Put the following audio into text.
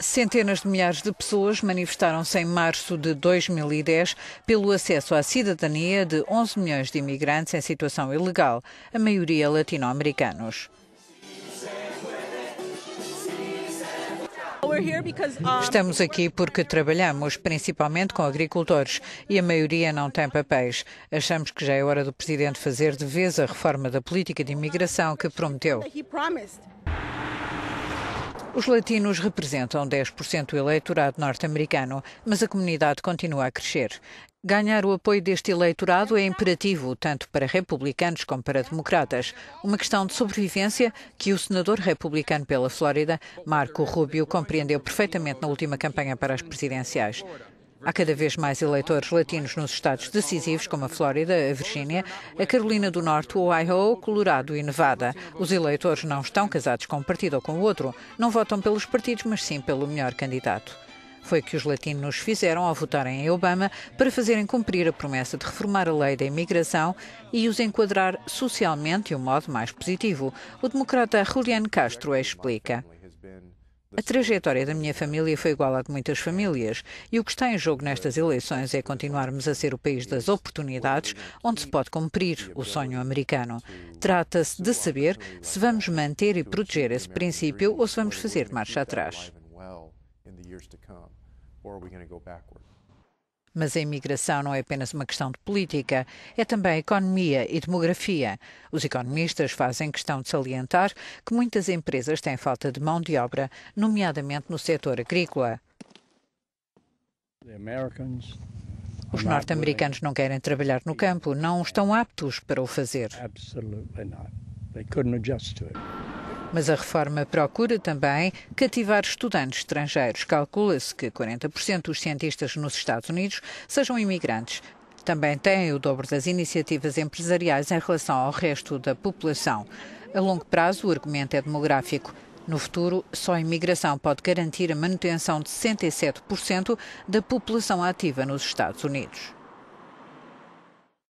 Centenas de milhares de pessoas manifestaram-se em março de 2010 pelo acesso à cidadania de 11 milhões de imigrantes em situação ilegal, a maioria latino-americanos. Estamos aqui porque trabalhamos principalmente com agricultores e a maioria não tem papéis. Achamos que já é hora do presidente fazer de vez a reforma da política de imigração que prometeu. Os latinos representam 10% do eleitorado norte-americano, mas a comunidade continua a crescer. Ganhar o apoio deste eleitorado é imperativo, tanto para republicanos como para democratas. Uma questão de sobrevivência que o senador republicano pela Flórida, Marco Rubio, compreendeu perfeitamente na última campanha para as presidenciais. Há cada vez mais eleitores latinos nos estados decisivos, como a Flórida, a Virgínia, a Carolina do Norte, o Iowa, Colorado e Nevada. Os eleitores não estão casados com um partido ou com o outro, não votam pelos partidos, mas sim pelo melhor candidato. Foi o que os latinos fizeram ao votarem em Obama para fazerem cumprir a promessa de reformar a lei da imigração e os enquadrar socialmente de um modo mais positivo. O democrata Julian Castro explica. A trajetória da minha família foi igual à de muitas famílias e o que está em jogo nestas eleições é continuarmos a ser o país das oportunidades onde se pode cumprir o sonho americano. Trata-se de saber se vamos manter e proteger esse princípio ou se vamos fazer marcha atrás. Mas a imigração não é apenas uma questão de política, é também economia e demografia. Os economistas fazem questão de salientar que muitas empresas têm falta de mão de obra, nomeadamente no setor agrícola. Os norte-americanos não querem trabalhar no campo, não estão aptos para o fazer. Absolutamente não. They couldn't mas a reforma procura também cativar estudantes estrangeiros. Calcula-se que 40% dos cientistas nos Estados Unidos sejam imigrantes. Também têm o dobro das iniciativas empresariais em relação ao resto da população. A longo prazo, o argumento é demográfico. No futuro, só a imigração pode garantir a manutenção de 67% da população ativa nos Estados Unidos.